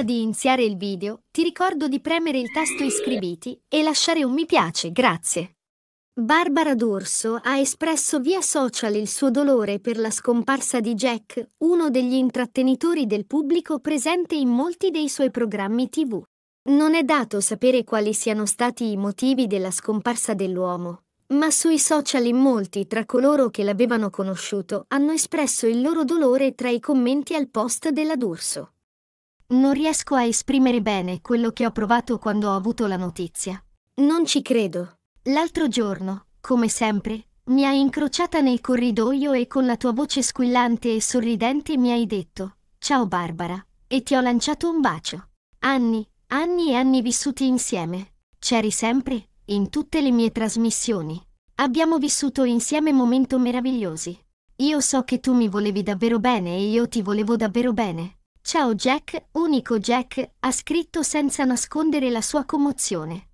Prima di iniziare il video, ti ricordo di premere il tasto iscriviti e lasciare un mi piace, grazie. Barbara D'Urso ha espresso via social il suo dolore per la scomparsa di Jack, uno degli intrattenitori del pubblico presente in molti dei suoi programmi TV. Non è dato sapere quali siano stati i motivi della scomparsa dell'uomo, ma sui social in molti tra coloro che l'avevano conosciuto hanno espresso il loro dolore tra i commenti al post della D'Urso. Non riesco a esprimere bene quello che ho provato quando ho avuto la notizia. Non ci credo. L'altro giorno, come sempre, mi hai incrociata nel corridoio e con la tua voce squillante e sorridente mi hai detto Ciao Barbara, e ti ho lanciato un bacio. Anni, anni e anni vissuti insieme. C'eri sempre, in tutte le mie trasmissioni. Abbiamo vissuto insieme momenti meravigliosi. Io so che tu mi volevi davvero bene e io ti volevo davvero bene. Ciao Jack, unico Jack, ha scritto senza nascondere la sua commozione.